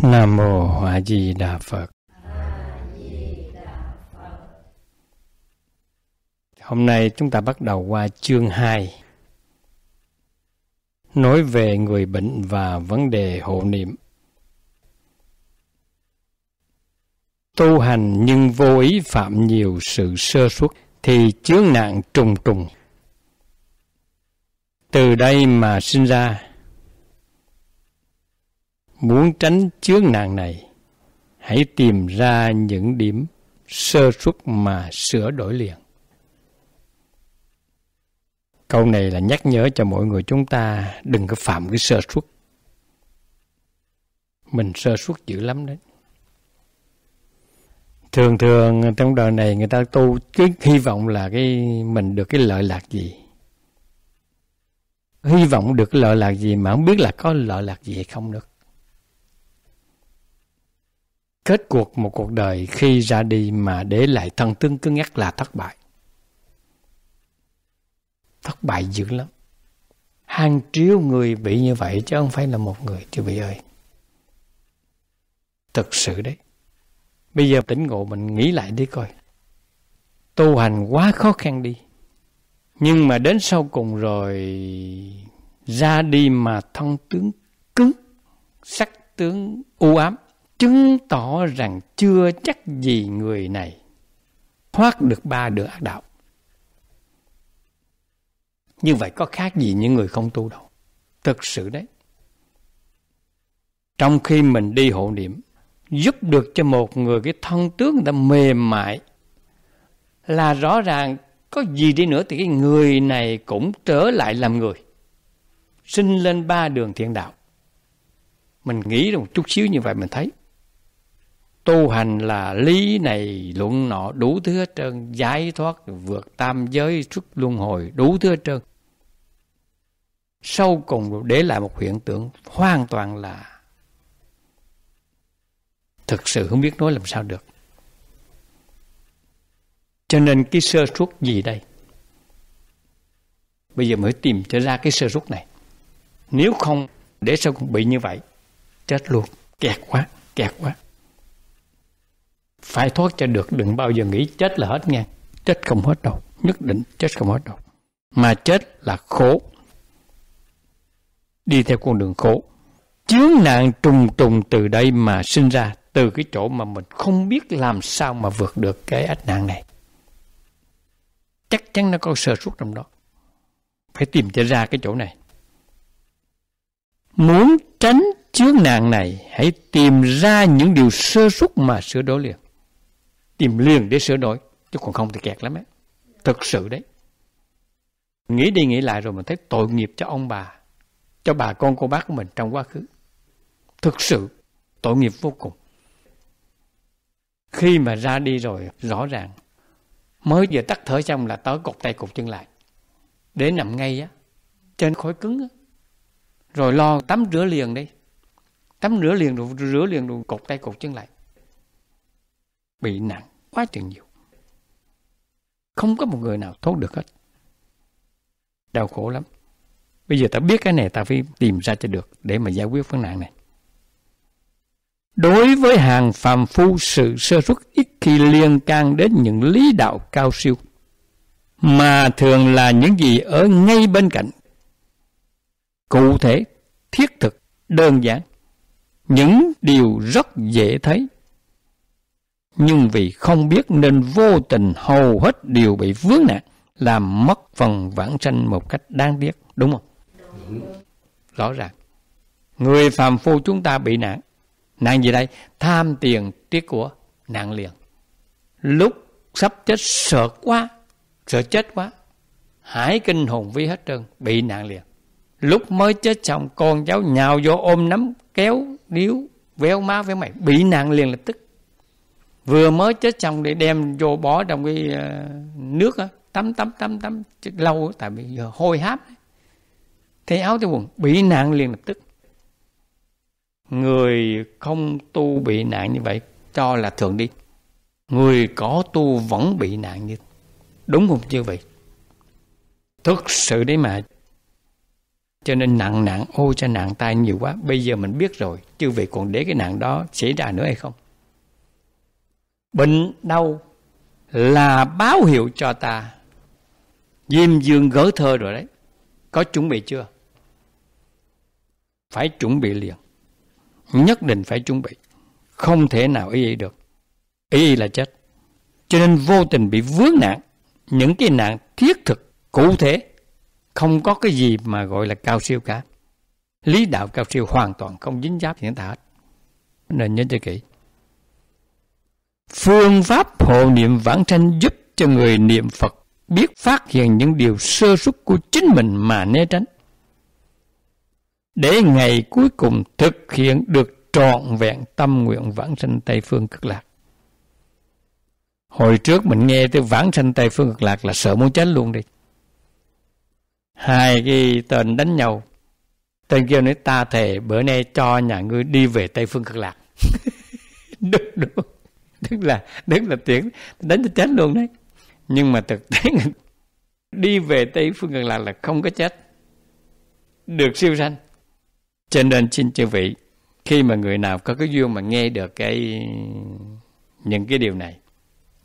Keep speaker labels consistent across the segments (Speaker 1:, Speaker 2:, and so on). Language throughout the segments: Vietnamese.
Speaker 1: Nam Mô A Di Đà Phật Hôm nay chúng ta bắt đầu qua chương 2 Nói về người bệnh và vấn đề hộ niệm Tu hành nhưng vô ý phạm nhiều sự sơ suất thì chướng nạn trùng trùng. Từ đây mà sinh ra Muốn tránh chướng nạn này, hãy tìm ra những điểm sơ suất mà sửa đổi liền. Câu này là nhắc nhở cho mọi người chúng ta đừng có phạm cái sơ suất. Mình sơ suất dữ lắm đấy. Thường thường trong đời này người ta tu cứ hy vọng là cái mình được cái lợi lạc gì. Hy vọng được lợi lạc gì mà không biết là có lợi lạc gì hay không được. Kết cuộc một cuộc đời khi ra đi mà để lại thân tướng cứng nhắc là thất bại. Thất bại dữ lắm. Hàng triệu người bị như vậy chứ không phải là một người, chứ bị ơi. thật sự đấy. Bây giờ tỉnh ngộ mình nghĩ lại đi coi. Tu hành quá khó khăn đi. Nhưng mà đến sau cùng rồi ra đi mà thân tướng cứng, sắc tướng u ám chứng tỏ rằng chưa chắc gì người này thoát được ba đường ác đạo. Như vậy có khác gì những người không tu đâu. Thực sự đấy. Trong khi mình đi hộ niệm, giúp được cho một người cái thân tướng người ta mềm mại là rõ ràng có gì đi nữa thì cái người này cũng trở lại làm người. Sinh lên ba đường thiện đạo. Mình nghĩ được một chút xíu như vậy mình thấy tu hành là lý này luận nọ đủ thứ hết trơn giải thoát vượt tam giới xuất luân hồi đủ thứ hết trơn sau cùng để lại một hiện tượng hoàn toàn là thực sự không biết nói làm sao được cho nên cái sơ suất gì đây bây giờ mới tìm cho ra cái sơ suất này nếu không để sao cũng bị như vậy chết luôn kẹt quá kẹt quá phải thoát cho được đừng bao giờ nghĩ chết là hết nghe chết không hết đâu nhất định chết không hết đâu mà chết là khổ đi theo con đường khổ chướng nạn trùng trùng từ đây mà sinh ra từ cái chỗ mà mình không biết làm sao mà vượt được cái ách nạn này chắc chắn nó có sơ suất trong đó phải tìm cho ra cái chỗ này muốn tránh chướng nạn này hãy tìm ra những điều sơ suất mà sửa đổi liền tìm liền để sửa đổi chứ còn không thì kẹt lắm ấy thực sự đấy nghĩ đi nghĩ lại rồi mình thấy tội nghiệp cho ông bà cho bà con cô bác của mình trong quá khứ thực sự tội nghiệp vô cùng khi mà ra đi rồi rõ ràng mới vừa tắt thở xong là tới cột tay cột chân lại để nằm ngay á trên khối cứng á rồi lo tắm rửa liền đi tắm rửa liền rồi rửa liền rồi cột tay cột chân lại bị nặng quá chừng nhiều không có một người nào thoát được hết đau khổ lắm bây giờ ta biết cái này ta phải tìm ra cho được để mà giải quyết vấn nạn này đối với hàng phàm phu sự sơ xuất ít khi liên can đến những lý đạo cao siêu mà thường là những gì ở ngay bên cạnh cụ thể thiết thực đơn giản những điều rất dễ thấy nhưng vì không biết nên vô tình hầu hết đều bị vướng nạn, làm mất phần vãng sanh một cách đáng tiếc, đúng không? Đúng. Rõ ràng. Người phàm phu chúng ta bị nạn. Nạn gì đây? Tham tiền tiếc của nạn liền. Lúc sắp chết sợ quá, sợ chết quá. Hải kinh hồn vi hết trơn, bị nạn liền. Lúc mới chết xong con cháu nhào vô ôm nắm, kéo, níu, véo má với mày, bị nạn liền lập tức vừa mới chết xong để đem vô bỏ trong cái ờ, nước á tắm tắm tắm tắm lâu tại vì giờ hôi háp thế áo thế quần bị nạn liền lập tức người không tu bị nạn như vậy cho là thường đi người có tu vẫn bị nạn như đúng không chưa vậy thực sự đấy mà cho nên nặng nặng ô cho nặng tay nhiều quá bây giờ mình biết rồi chứ vậy còn để cái nạn đó xảy ra nữa hay không Bệnh đau là báo hiệu cho ta. Diêm dương gỡ thơ rồi đấy. Có chuẩn bị chưa? Phải chuẩn bị liền. Nhất định phải chuẩn bị. Không thể nào ý y được. Ý ý là chết. Cho nên vô tình bị vướng nạn. Những cái nạn thiết thực, cụ thể. Không có cái gì mà gọi là cao siêu cả. Lý đạo cao siêu hoàn toàn không dính giáp hiện tại hết. Nên nhớ cho kỹ. Phương pháp hộ niệm vãng sanh giúp cho người niệm Phật biết phát hiện những điều sơ xuất của chính mình mà né tránh. Để ngày cuối cùng thực hiện được trọn vẹn tâm nguyện vãng sanh Tây Phương cực lạc. Hồi trước mình nghe tới vãng sanh Tây Phương cực lạc là sợ muốn chết luôn đi. Hai cái tên đánh nhau. Tên kia nói ta thề bữa nay cho nhà ngươi đi về Tây Phương cực lạc. được được tức là đứng là tiễn đánh cho chết luôn đấy nhưng mà thực tế đi về tây phương cực lạc là không có chết được siêu sanh cho nên xin chư vị khi mà người nào có cái duyên mà nghe được cái những cái điều này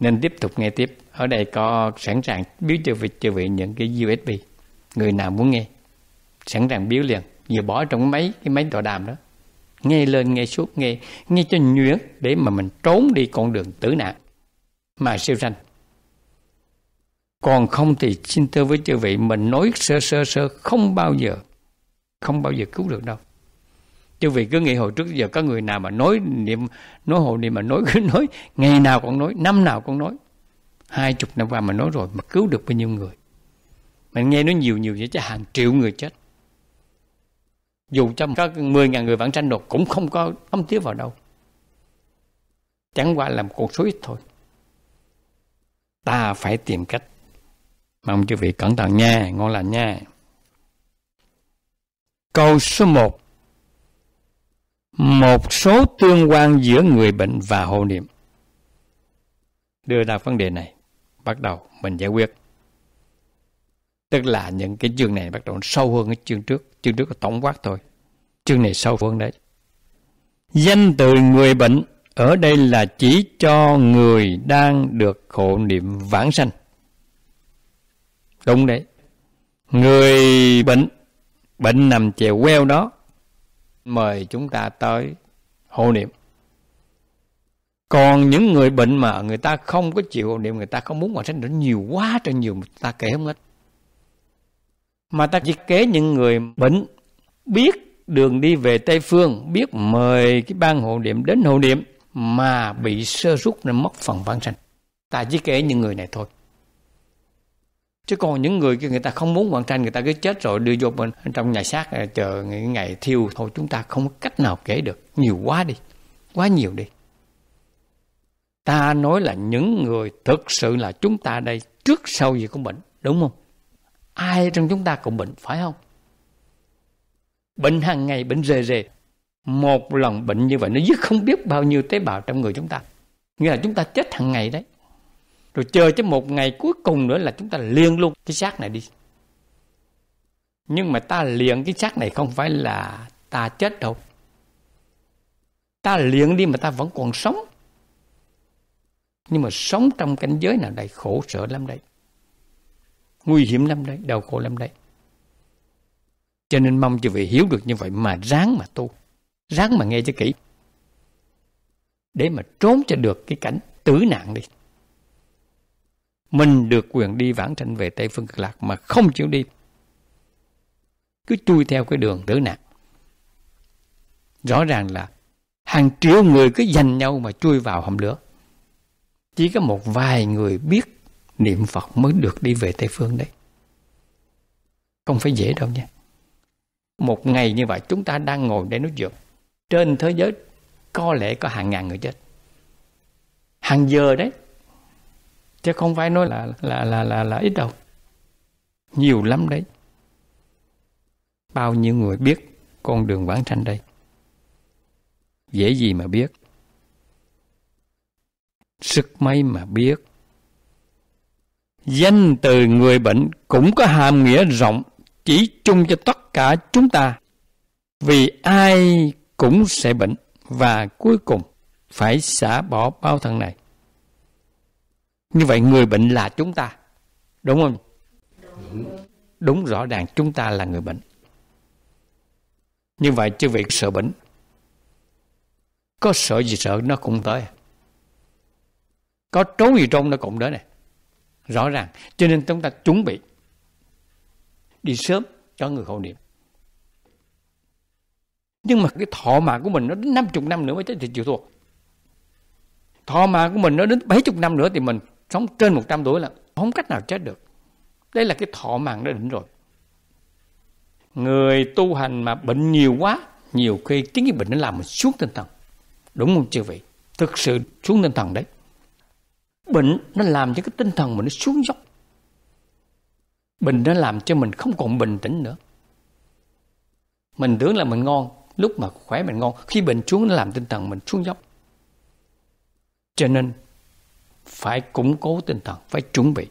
Speaker 1: nên tiếp tục nghe tiếp ở đây có sẵn sàng biếu cho vị cho vị những cái USB người nào muốn nghe sẵn sàng biếu liền vừa bỏ trong cái máy cái máy tọa đàm đó nghe lên nghe suốt nghe nghe cho nhuyễn để mà mình trốn đi con đường tử nạn mà siêu sanh còn không thì xin thưa với chư vị mình nói sơ sơ sơ không bao giờ không bao giờ cứu được đâu chư vị cứ nghĩ hồi trước giờ có người nào mà nói niệm nói hồi niệm mà nói cứ nói ngày nào cũng nói năm nào cũng nói hai chục năm qua mà nói rồi mà cứu được bao nhiêu người mình nghe nói nhiều nhiều vậy chứ hàng triệu người chết dù cho có 10.000 người vãng sanh nộp cũng không có thấm tiếp vào đâu chẳng qua là một con số ít thôi ta phải tìm cách mong chư vị cẩn thận nha ngon lành nha câu số 1 một số tương quan giữa người bệnh và hộ niệm đưa ra vấn đề này bắt đầu mình giải quyết Tức là những cái chương này bắt đầu sâu hơn cái chương trước. Chương trước là tổng quát thôi. Chương này sâu hơn đấy. Danh từ người bệnh ở đây là chỉ cho người đang được khổ niệm vãng sanh. Đúng đấy. Người bệnh, bệnh nằm chèo queo đó, mời chúng ta tới hộ niệm. Còn những người bệnh mà người ta không có chịu hộ niệm, người ta không muốn hoàn sanh, nó nhiều quá trời nhiều, người ta kể không hết mà ta chỉ kế những người bệnh biết đường đi về Tây Phương, biết mời cái ban hộ niệm đến hộ niệm mà bị sơ rút nên mất phần vãng sanh. Ta chỉ kể những người này thôi. Chứ còn những người kia người ta không muốn vãng sanh, người ta cứ chết rồi đưa vô bên trong nhà xác ờ, chờ ngày thiêu thôi chúng ta không có cách nào kể được. Nhiều quá đi, quá nhiều đi. Ta nói là những người thực sự là chúng ta đây trước sau gì cũng bệnh, đúng không? ai trong chúng ta cũng bệnh phải không bệnh hàng ngày bệnh rề rề một lần bệnh như vậy nó giết không biết bao nhiêu tế bào trong người chúng ta nghĩa là chúng ta chết hàng ngày đấy rồi chờ cho một ngày cuối cùng nữa là chúng ta liền luôn cái xác này đi nhưng mà ta liền cái xác này không phải là ta chết đâu ta liền đi mà ta vẫn còn sống nhưng mà sống trong cảnh giới nào đây khổ sở lắm đây nguy hiểm lắm đấy đau khổ lắm đấy cho nên mong chư vị hiểu được như vậy mà ráng mà tu ráng mà nghe cho kỹ để mà trốn cho được cái cảnh tử nạn đi mình được quyền đi vãng sanh về Tây Phương Cực Lạc mà không chịu đi. Cứ chui theo cái đường tử nạn. Rõ ràng là hàng triệu người cứ giành nhau mà chui vào hầm lửa. Chỉ có một vài người biết niệm Phật mới được đi về Tây Phương đấy. Không phải dễ đâu nha. Một ngày như vậy chúng ta đang ngồi để nói chuyện. Trên thế giới có lẽ có hàng ngàn người chết. Hàng giờ đấy. Chứ không phải nói là là là là, là ít đâu. Nhiều lắm đấy. Bao nhiêu người biết con đường vãng sanh đây. Dễ gì mà biết. Sức mấy mà biết danh từ người bệnh cũng có hàm nghĩa rộng chỉ chung cho tất cả chúng ta vì ai cũng sẽ bệnh và cuối cùng phải xả bỏ bao thân này như vậy người bệnh là chúng ta đúng không đúng, rõ ràng chúng ta là người bệnh như vậy chứ việc sợ bệnh có sợ gì sợ nó cũng tới có trốn gì trong nó cũng đến này rõ ràng cho nên chúng ta chuẩn bị đi sớm cho người khổ niệm nhưng mà cái thọ mạng của mình nó đến 50 năm nữa mới chết thì chịu thua thọ mạng của mình nó đến 70 năm nữa thì mình sống trên 100 tuổi là không cách nào chết được đây là cái thọ mạng đã định rồi người tu hành mà bệnh nhiều quá nhiều khi tiếng cái bệnh nó làm mình xuống tinh thần đúng không chư vị thực sự xuống tinh thần đấy bệnh nó làm cho cái tinh thần mình nó xuống dốc bệnh nó làm cho mình không còn bình tĩnh nữa mình tưởng là mình ngon lúc mà khỏe mình ngon khi bệnh xuống nó làm tinh thần mình xuống dốc cho nên phải củng cố tinh thần phải chuẩn bị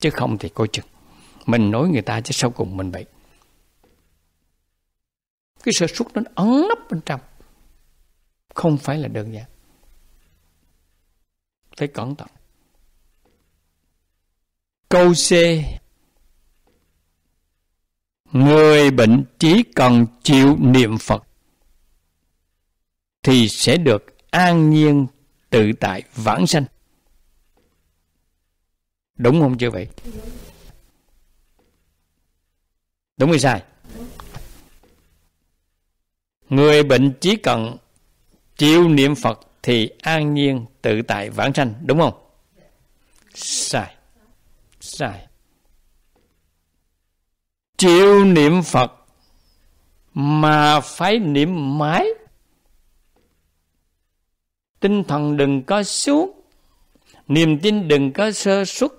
Speaker 1: chứ không thì coi chừng mình nói người ta chứ sau cùng mình bị cái sơ suất nó ấn nấp bên trong không phải là đơn giản phải cẩn thận câu c người bệnh chỉ cần chịu niệm phật thì sẽ được an nhiên tự tại vãng sanh đúng không chưa vậy đúng hay sai người bệnh chỉ cần chịu niệm phật thì an nhiên tự tại vãng sanh đúng không sai sai chịu niệm phật mà phải niệm mãi tinh thần đừng có xuống niềm tin đừng có sơ xuất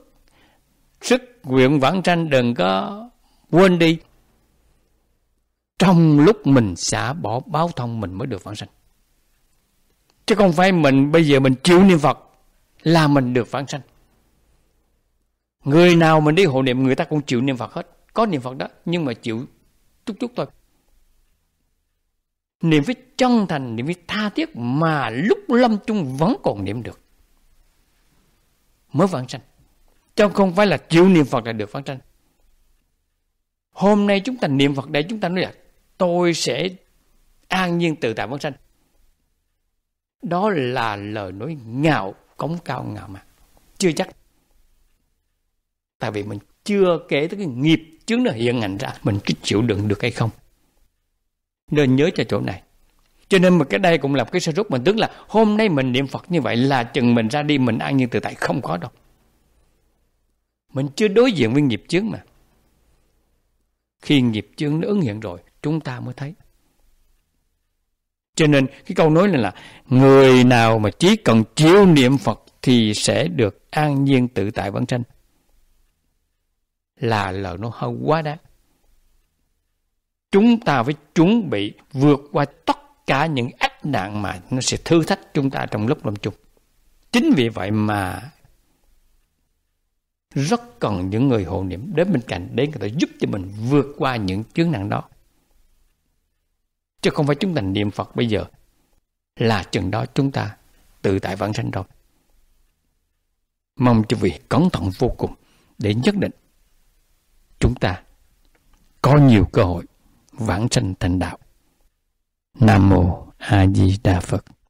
Speaker 1: sức nguyện vãng tranh đừng có quên đi trong lúc mình xả bỏ báo thông mình mới được vãng sanh chứ không phải mình bây giờ mình chịu niệm phật là mình được vãng sanh người nào mình đi hộ niệm người ta cũng chịu niệm phật hết có niệm phật đó nhưng mà chịu chút chút thôi niệm với chân thành niệm với tha thiết mà lúc lâm chung vẫn còn niệm được mới vãng sanh chứ không phải là chịu niệm phật là được vãng sanh hôm nay chúng ta niệm phật để chúng ta nói là tôi sẽ an nhiên tự tại vãng sanh đó là lời nói ngạo cống cao ngạo mà chưa chắc tại vì mình chưa kể tới cái nghiệp chứng nó hiện ảnh ra mình cứ chịu đựng được hay không nên nhớ cho chỗ này cho nên mà cái đây cũng là cái sơ rút mình tức là hôm nay mình niệm phật như vậy là chừng mình ra đi mình ăn như từ tại không có đâu mình chưa đối diện với nghiệp chướng mà khi nghiệp chướng nó ứng hiện rồi chúng ta mới thấy cho nên cái câu nói này là người nào mà chỉ cần chiếu niệm Phật thì sẽ được an nhiên tự tại vãng sanh. Là lời nó hơi quá đáng. Chúng ta phải chuẩn bị vượt qua tất cả những ách nạn mà nó sẽ thử thách chúng ta trong lúc lâm chung. Chính vì vậy mà rất cần những người hộ niệm đến bên cạnh để người ta giúp cho mình vượt qua những chướng nặng đó chứ không phải chúng ta niệm Phật bây giờ là chừng đó chúng ta tự tại vãng sanh rồi. Mong cho vị cẩn thận vô cùng để nhất định chúng ta có nhiều cơ hội vãng sanh thành đạo. Nam mô A Di Đà Phật.